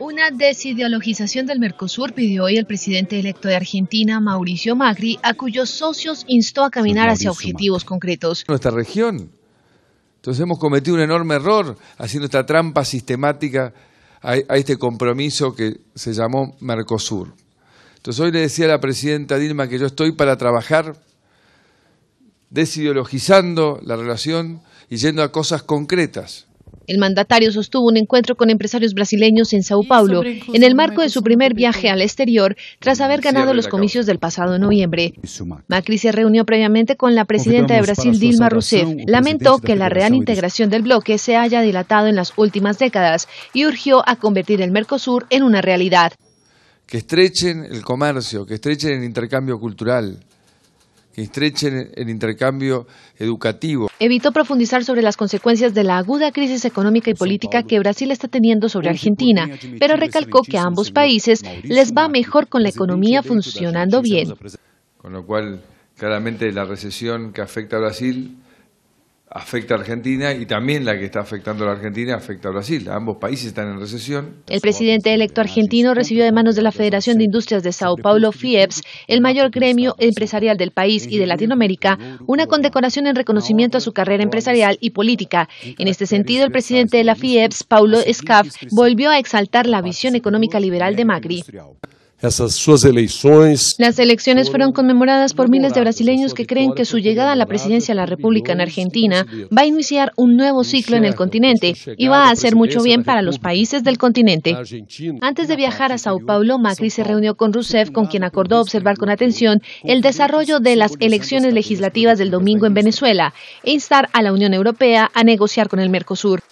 Una desideologización del Mercosur pidió hoy el presidente electo de Argentina, Mauricio Macri, a cuyos socios instó a caminar hacia objetivos concretos. Nuestra región. Entonces hemos cometido un enorme error haciendo esta trampa sistemática a este compromiso que se llamó Mercosur. Entonces hoy le decía a la presidenta Dilma que yo estoy para trabajar desideologizando la relación y yendo a cosas concretas. El mandatario sostuvo un encuentro con empresarios brasileños en Sao Paulo en el marco de su primer viaje al exterior tras haber ganado los comicios del pasado noviembre. Macri se reunió previamente con la presidenta de Brasil, Dilma Rousseff. Lamentó que la real integración del bloque se haya dilatado en las últimas décadas y urgió a convertir el Mercosur en una realidad. Que estrechen el comercio, que estrechen el intercambio cultural, que estrechen el intercambio educativo. Evitó profundizar sobre las consecuencias de la aguda crisis económica y política que Brasil está teniendo sobre Argentina, pero recalcó que a ambos países les va mejor con la economía funcionando bien. Con lo cual, claramente la recesión que afecta a Brasil afecta a Argentina y también la que está afectando a la Argentina afecta a Brasil. Ambos países están en recesión. El presidente electo argentino recibió de manos de la Federación de Industrias de Sao Paulo, FIEPS, el mayor gremio empresarial del país y de Latinoamérica, una condecoración en reconocimiento a su carrera empresarial y política. En este sentido, el presidente de la FIEPS, Paulo Scaff, volvió a exaltar la visión económica liberal de Macri. Las elecciones fueron conmemoradas por miles de brasileños que creen que su llegada a la presidencia de la República en Argentina va a iniciar un nuevo ciclo en el continente este y va a hacer mucho bien para los países del continente. Antes de viajar a Sao Paulo, Macri se reunió con Rousseff, con quien acordó observar con atención el desarrollo de las elecciones legislativas del domingo en Venezuela e instar a la Unión Europea a negociar con el Mercosur.